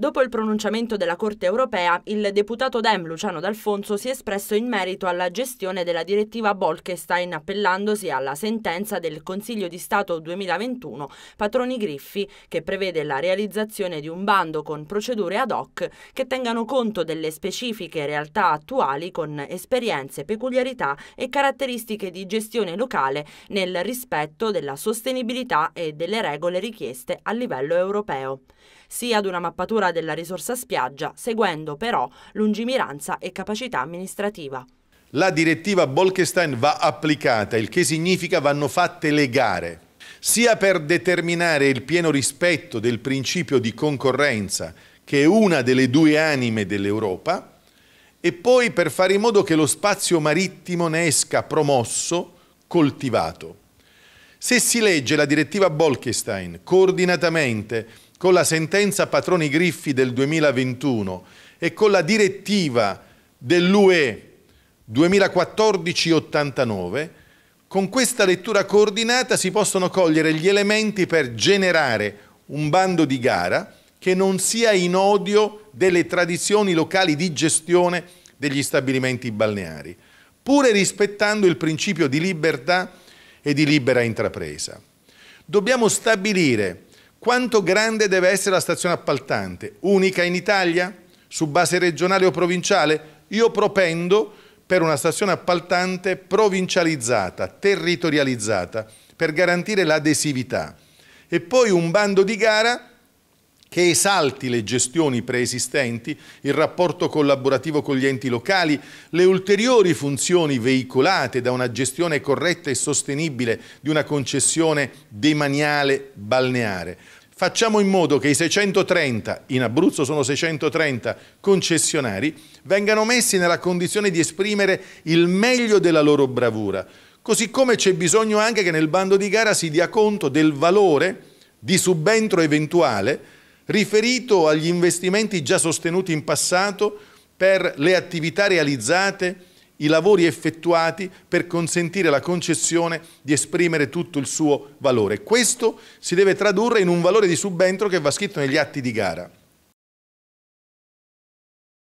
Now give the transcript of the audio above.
Dopo il pronunciamento della Corte europea, il deputato Dem Luciano D'Alfonso si è espresso in merito alla gestione della direttiva Bolkestein appellandosi alla sentenza del Consiglio di Stato 2021 Patroni Griffi che prevede la realizzazione di un bando con procedure ad hoc che tengano conto delle specifiche realtà attuali con esperienze, peculiarità e caratteristiche di gestione locale nel rispetto della sostenibilità e delle regole richieste a livello europeo. Sia ad una mappatura tutela della risorsa spiaggia, seguendo però lungimiranza e capacità amministrativa. La direttiva Bolkestein va applicata, il che significa vanno fatte le gare, sia per determinare il pieno rispetto del principio di concorrenza, che è una delle due anime dell'Europa, e poi per fare in modo che lo spazio marittimo ne esca promosso, coltivato. Se si legge la direttiva Bolkestein coordinatamente con la sentenza Patroni Griffi del 2021 e con la direttiva dell'UE 2014-89, con questa lettura coordinata si possono cogliere gli elementi per generare un bando di gara che non sia in odio delle tradizioni locali di gestione degli stabilimenti balneari, pure rispettando il principio di libertà e di libera intrapresa. Dobbiamo stabilire quanto grande deve essere la stazione appaltante? Unica in Italia? Su base regionale o provinciale? Io propendo per una stazione appaltante provincializzata, territorializzata, per garantire l'adesività. E poi un bando di gara che esalti le gestioni preesistenti, il rapporto collaborativo con gli enti locali, le ulteriori funzioni veicolate da una gestione corretta e sostenibile di una concessione demaniale balneare. Facciamo in modo che i 630, in Abruzzo sono 630 concessionari, vengano messi nella condizione di esprimere il meglio della loro bravura, così come c'è bisogno anche che nel bando di gara si dia conto del valore di subentro eventuale riferito agli investimenti già sostenuti in passato per le attività realizzate, i lavori effettuati per consentire alla concessione di esprimere tutto il suo valore. Questo si deve tradurre in un valore di subentro che va scritto negli atti di gara.